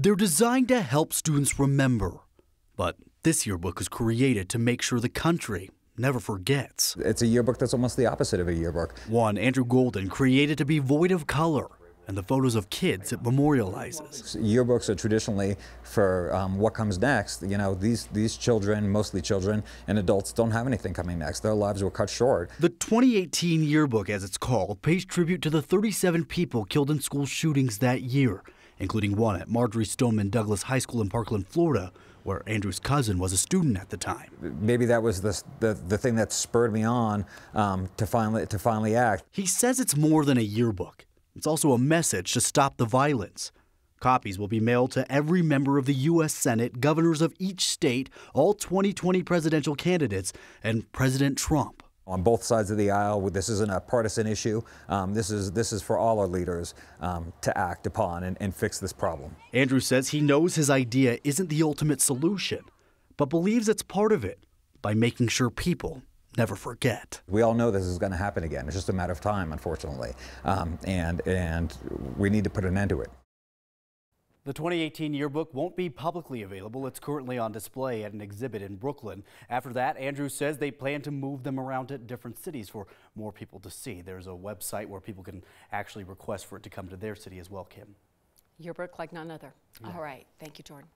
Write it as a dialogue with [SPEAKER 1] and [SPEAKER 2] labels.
[SPEAKER 1] They're designed to help students remember, but this yearbook is created to make sure the country never forgets.
[SPEAKER 2] It's a yearbook that's almost the opposite of a yearbook. One
[SPEAKER 3] Andrew Golden created to be void of color and the photos of kids it memorializes. Yearbooks are traditionally for um, what comes next. You know, these, these children, mostly children and adults, don't have anything coming next. Their lives were cut short. The 2018 yearbook, as it's
[SPEAKER 1] called, pays tribute to the 37 people killed in school shootings that year including one
[SPEAKER 3] at Marjorie Stoneman Douglas High School in Parkland, Florida, where Andrew's cousin was a student at the time. Maybe that was the, the, the thing that spurred me on um, to, finally, to finally act. He says it's more than a yearbook. It's also a message to stop the violence. Copies
[SPEAKER 1] will be mailed to every member of the U.S. Senate, governors of each state, all 2020
[SPEAKER 3] presidential candidates, and President Trump on both sides of the aisle. This isn't a partisan issue. Um, this is this is for all our leaders um, to act upon and, and fix this problem. Andrew says he knows his idea isn't the ultimate solution, but believes it's part of it by making sure people never forget. We all know this is going to happen again. It's just a matter of time, unfortunately, um, and and we need to put an end to it.
[SPEAKER 1] The 2018 yearbook won't be publicly available. It's currently on display at an exhibit in Brooklyn. After that, Andrew says they plan to move them around to different cities for more people to see. There's a website where people can actually request for it to come to their city as well, Kim.
[SPEAKER 2] Yearbook like none other. Yeah. All right. Thank you, Jordan.